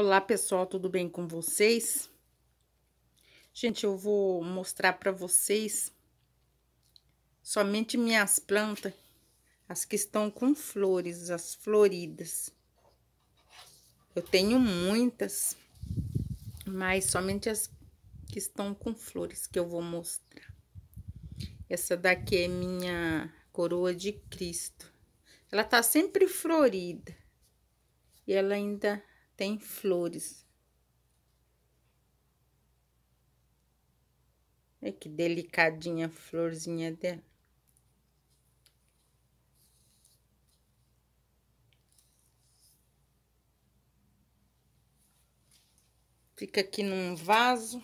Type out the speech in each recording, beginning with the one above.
Olá, pessoal, tudo bem com vocês? Gente, eu vou mostrar para vocês somente minhas plantas, as que estão com flores, as floridas. Eu tenho muitas, mas somente as que estão com flores que eu vou mostrar. Essa daqui é minha coroa de Cristo. Ela tá sempre florida. E ela ainda tem flores. Olha que delicadinha a florzinha dela. Fica aqui num vaso.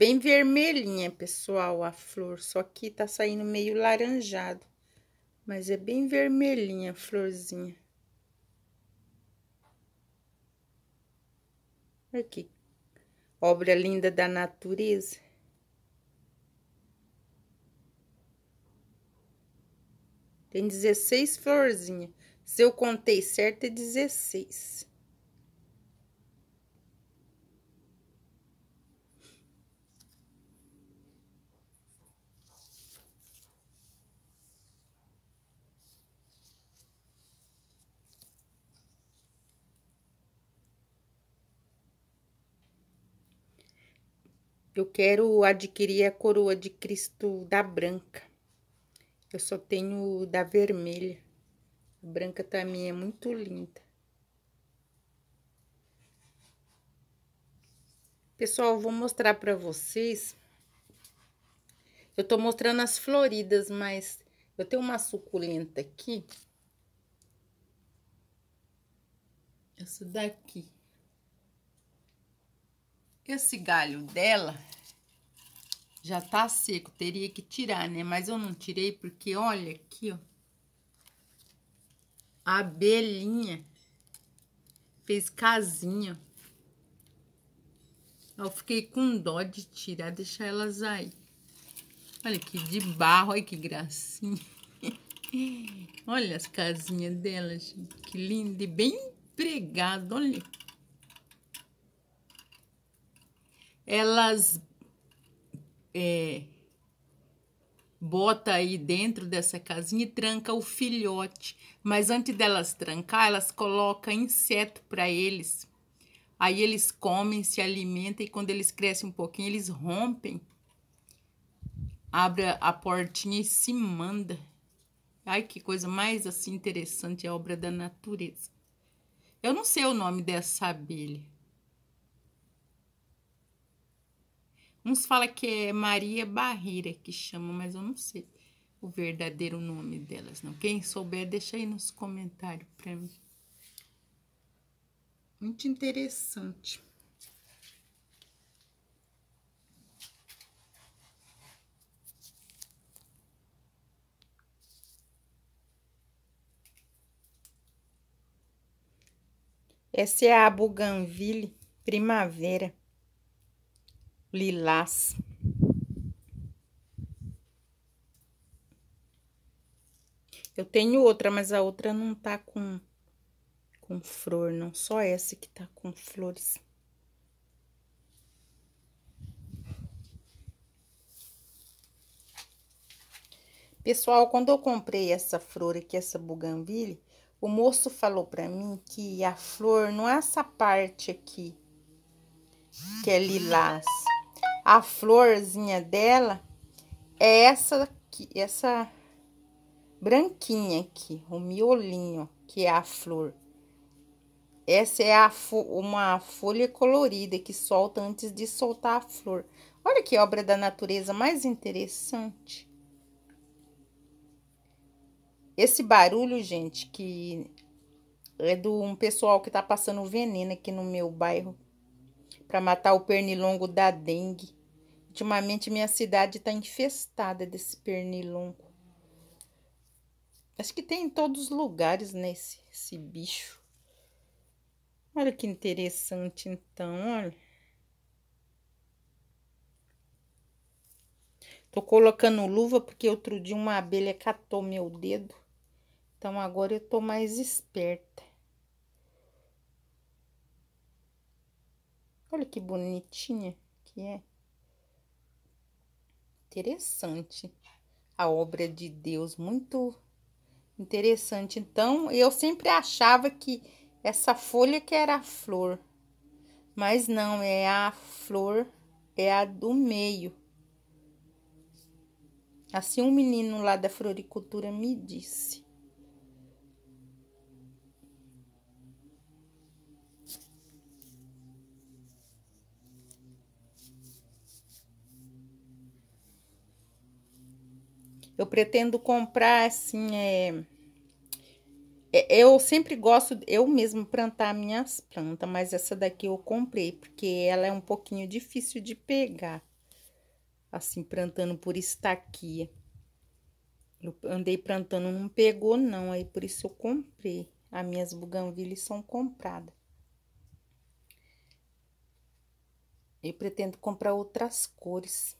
bem vermelhinha, pessoal, a flor. Só que tá saindo meio laranjado. Mas é bem vermelhinha a florzinha. aqui. Obra linda da natureza. Tem 16 florzinhas. Se eu contei certo, é 16. Eu quero adquirir a coroa de Cristo da branca. Eu só tenho da vermelha. A branca também é muito linda. Pessoal, vou mostrar para vocês. Eu tô mostrando as floridas, mas eu tenho uma suculenta aqui. Essa daqui. Esse galho dela já tá seco, teria que tirar, né? Mas eu não tirei porque olha aqui, ó. A abelhinha fez casinha. Eu fiquei com dó de tirar, deixar elas aí. Olha que de barro, olha que gracinha. olha as casinhas dela, gente. Que linda e bem empregada, olha. elas é, bota aí dentro dessa casinha e tranca o filhote. Mas antes delas trancar, elas colocam inseto para eles. Aí eles comem, se alimentam e quando eles crescem um pouquinho, eles rompem. Abre a portinha e se manda. Ai, que coisa mais assim interessante a obra da natureza. Eu não sei o nome dessa abelha. Uns falam que é Maria Barreira que chama, mas eu não sei o verdadeiro nome delas, não. Quem souber, deixa aí nos comentários para mim. Muito interessante. Essa é a buganville Primavera lilás. Eu tenho outra, mas a outra não tá com, com flor, não. Só essa que tá com flores. Pessoal, quando eu comprei essa flor aqui, essa buganville, o moço falou pra mim que a flor não é essa parte aqui, que é lilás a florzinha dela é essa aqui, essa branquinha aqui, o miolinho, que é a flor. Essa é a fo uma folha colorida que solta antes de soltar a flor. Olha que obra da natureza mais interessante. Esse barulho, gente, que é de um pessoal que tá passando veneno aqui no meu bairro para matar o pernilongo da dengue. Ultimamente minha cidade está infestada desse pernilongo. Acho que tem em todos os lugares, né, esse bicho. Olha que interessante, então, olha. Tô colocando luva porque outro dia uma abelha catou meu dedo. Então, agora eu tô mais esperta. Olha que bonitinha que é. Interessante. A obra de Deus, muito interessante. Então, eu sempre achava que essa folha que era a flor, mas não, é a flor, é a do meio. Assim, um menino lá da floricultura me disse. Eu pretendo comprar, assim, é, é... Eu sempre gosto, eu mesmo plantar minhas plantas, mas essa daqui eu comprei, porque ela é um pouquinho difícil de pegar, assim, plantando por estaquia. Eu andei plantando, não pegou não, aí por isso eu comprei. As minhas buganvilhas são compradas. Eu pretendo comprar outras cores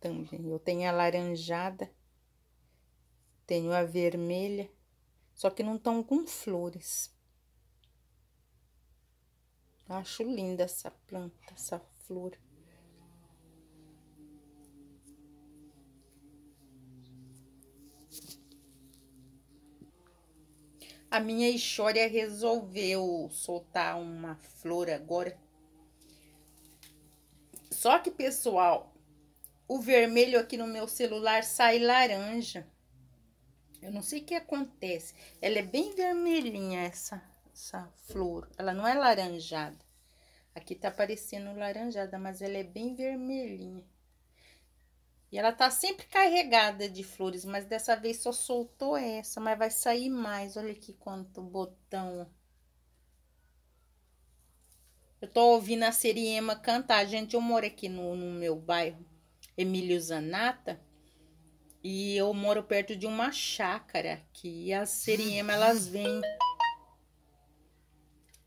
também. Eu tenho a laranjada. Tenho a vermelha, só que não estão com flores. Acho linda essa planta, essa flor. A minha história resolveu soltar uma flor agora. Só que, pessoal, o vermelho aqui no meu celular sai laranja. Eu não sei o que acontece. Ela é bem vermelhinha, essa, essa flor. Ela não é laranjada. Aqui tá parecendo laranjada, mas ela é bem vermelhinha. E ela tá sempre carregada de flores, mas dessa vez só soltou essa, mas vai sair mais. Olha aqui quanto botão. Eu tô ouvindo a Seriema cantar. Gente, eu moro aqui no, no meu bairro, Emílio Zanata. E eu moro perto de uma chácara que as seriema uhum. elas vêm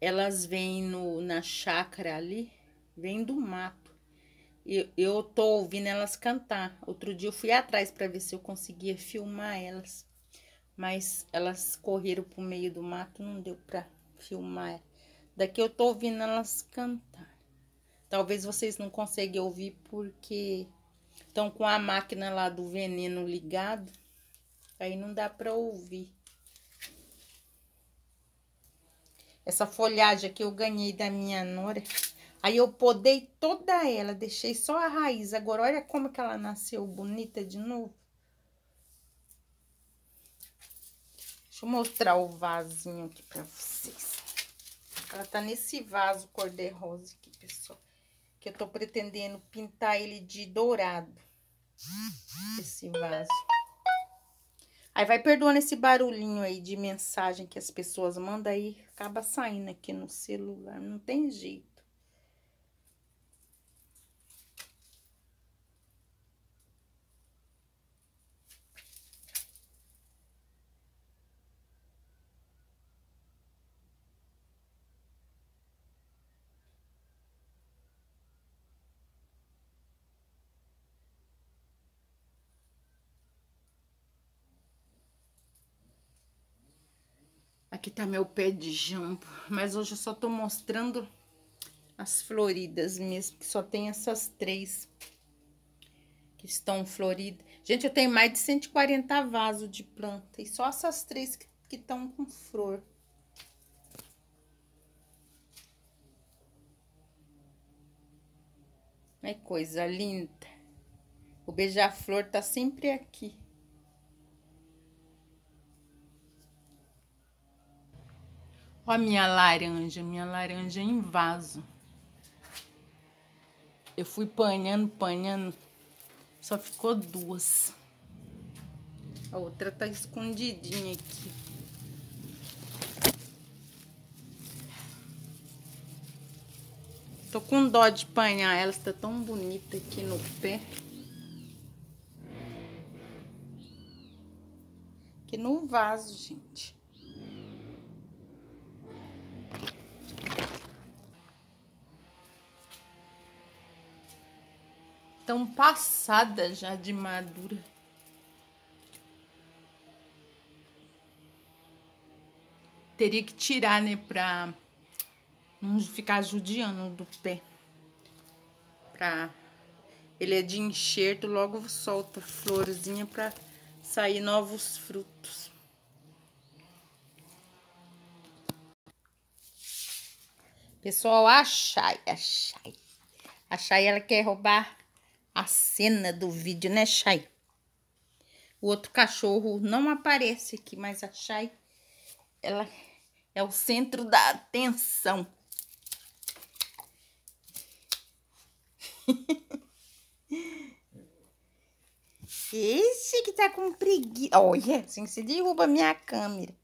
elas vêm no, na chácara ali, vêm do mato. Eu, eu tô ouvindo elas cantar. Outro dia eu fui atrás para ver se eu conseguia filmar elas, mas elas correram pro meio do mato, não deu para filmar. Daqui eu tô ouvindo elas cantar. Talvez vocês não conseguem ouvir porque então, com a máquina lá do veneno ligado, aí não dá pra ouvir. Essa folhagem aqui eu ganhei da minha nora. Aí eu podei toda ela, deixei só a raiz. Agora, olha como que ela nasceu bonita de novo. Deixa eu mostrar o vasinho aqui pra vocês. Ela tá nesse vaso cor-de-rosa aqui, pessoal que eu tô pretendendo pintar ele de dourado. Esse vaso. Aí vai perdoando esse barulhinho aí de mensagem que as pessoas mandam aí, acaba saindo aqui no celular, não tem jeito. Aqui tá meu pé de jambo, mas hoje eu só tô mostrando as floridas mesmo, que só tem essas três que estão floridas. Gente, eu tenho mais de 140 vasos de planta e só essas três que estão com flor. É coisa linda. O beija-flor tá sempre aqui. Olha a minha laranja, minha laranja é em vaso. Eu fui panhando, panhando, só ficou duas. A outra tá escondidinha aqui. Tô com dó de panhar ela, está tão bonita aqui no pé. Aqui no vaso, gente. Estão passadas já de madura. Teria que tirar, né, pra não ficar judiando do pé. Pra... Ele é de enxerto, logo solta florzinha pra sair novos frutos. Pessoal, achai, achai. Achai, ela quer roubar a cena do vídeo, né, Chay? O outro cachorro não aparece aqui, mas a Chay, ela é o centro da atenção. Esse que tá com preguiça. Olha, assim se derruba a minha câmera.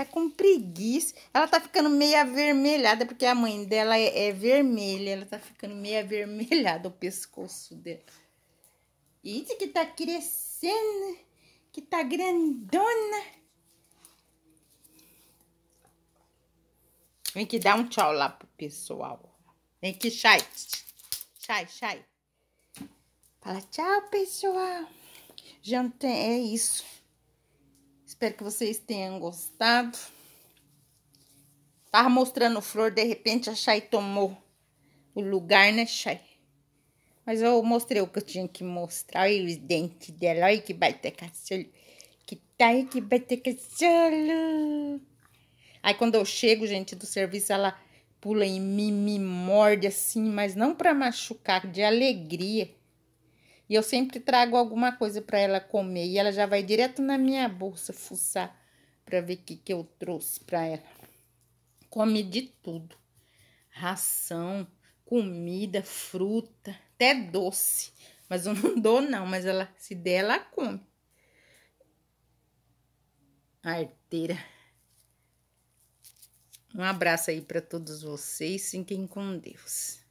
Tá com preguiça. Ela tá ficando meio avermelhada, porque a mãe dela é, é vermelha. Ela tá ficando meio avermelhada o pescoço dela. Isso que tá crescendo, que tá grandona. Vem que dá um tchau lá pro pessoal. Vem que chai. Chai, chai. Fala tchau, pessoal. Jantei, é isso. Espero que vocês tenham gostado. Tava mostrando flor, de repente a Chay tomou o lugar, né, Chay? Mas eu mostrei o que eu tinha que mostrar. Olha os dentes dela, olha que baita cacelo. Que tá aí, que baita cacelo. Aí quando eu chego, gente, do serviço, ela pula em mim, me morde assim, mas não pra machucar, de alegria. E eu sempre trago alguma coisa para ela comer. E ela já vai direto na minha bolsa fuçar para ver o que, que eu trouxe para ela. Come de tudo: ração, comida, fruta, até doce. Mas eu não dou, não. Mas ela, se der, ela come. Arteira. Um abraço aí para todos vocês. Fiquem com Deus.